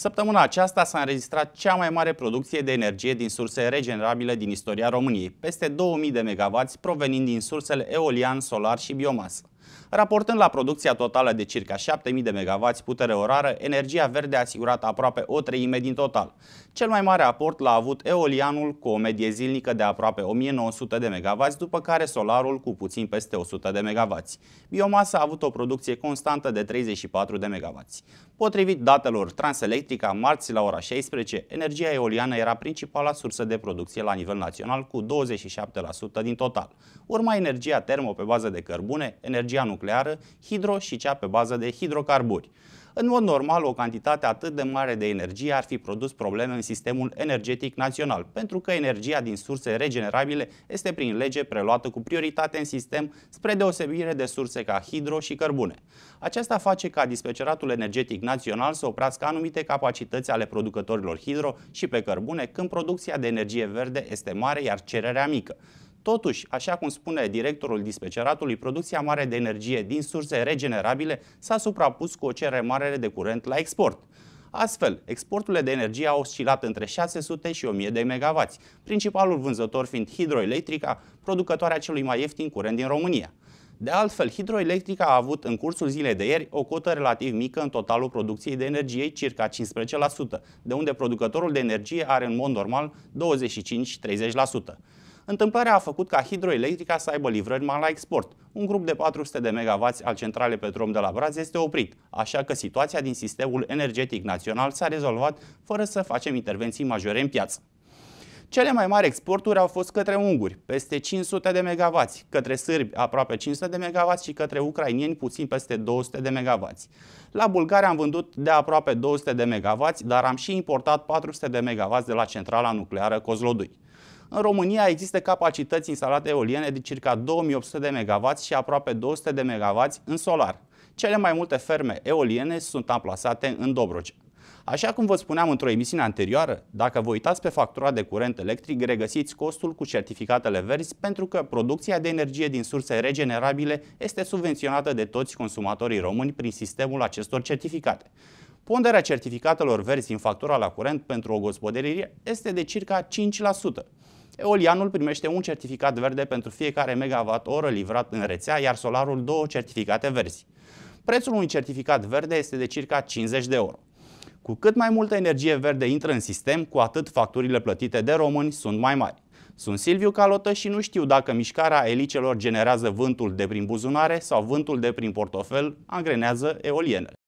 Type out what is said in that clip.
Săptămâna aceasta s-a înregistrat cea mai mare producție de energie din surse regenerabile din istoria României, peste 2000 de MW provenind din sursele eolian, solar și biomasă. Raportând la producția totală de circa 7.000 de MW putere orară, energia verde a asigurat aproape o treime din total. Cel mai mare aport l-a avut eolianul cu o medie zilnică de aproape 1.900 de MW, după care solarul cu puțin peste 100 de MW. Biomasa a avut o producție constantă de 34 de MW. Potrivit datelor Transelectrica, marți la ora 16, energia eoliană era principala sursă de producție la nivel național cu 27% din total. Urma energia termo pe bază de cărbune, energia energia nucleară, hidro și cea pe bază de hidrocarburi. În mod normal, o cantitate atât de mare de energie ar fi produs probleme în sistemul energetic național, pentru că energia din surse regenerabile este prin lege preluată cu prioritate în sistem, spre deosebire de surse ca hidro și cărbune. Aceasta face ca dispeceratul energetic național să oprească anumite capacități ale producătorilor hidro și pe cărbune când producția de energie verde este mare, iar cererea mică. Totuși, așa cum spune directorul dispeceratului, producția mare de energie din surse regenerabile s-a suprapus cu o cerere mare de curent la export. Astfel, exporturile de energie au oscilat între 600 și 1000 de MW, principalul vânzător fiind Hidroelectrica, producătoarea celui mai ieftin curent din România. De altfel, Hidroelectrica a avut în cursul zilei de ieri o cotă relativ mică în totalul producției de energie, circa 15%, de unde producătorul de energie are în mod normal 25-30%. Întâmplarea a făcut ca Hidroelectrica să aibă livrări mai la export. Un grup de 400 de MW al centralei Petrom de la Braz este oprit, așa că situația din sistemul energetic național s-a rezolvat fără să facem intervenții majore în piață. Cele mai mari exporturi au fost către unguri, peste 500 de MW, către sârbi aproape 500 de MW și către ucrainieni puțin peste 200 de MW. La Bulgaria am vândut de aproape 200 de MW, dar am și importat 400 de MW de la centrala nucleară Cozlodui. În România există capacități instalate eoliene de circa 2800 de MW și aproape 200 de MW în solar. Cele mai multe ferme eoliene sunt amplasate în Dobrogea. Așa cum vă spuneam într-o emisiune anterioară, dacă vă uitați pe factura de curent electric, regăsiți costul cu certificatele verzi pentru că producția de energie din surse regenerabile este subvenționată de toți consumatorii români prin sistemul acestor certificate. Ponderea certificatelor verzi în factura la curent pentru o gospodărie este de circa 5%. Eolianul primește un certificat verde pentru fiecare megawatt oră livrat în rețea, iar solarul două certificate verzi. Prețul unui certificat verde este de circa 50 de euro. Cu cât mai multă energie verde intră în sistem, cu atât facturile plătite de români sunt mai mari. Sunt Silviu Calotă și nu știu dacă mișcarea elicelor generează vântul de prin buzunare sau vântul de prin portofel angrenează eolienele.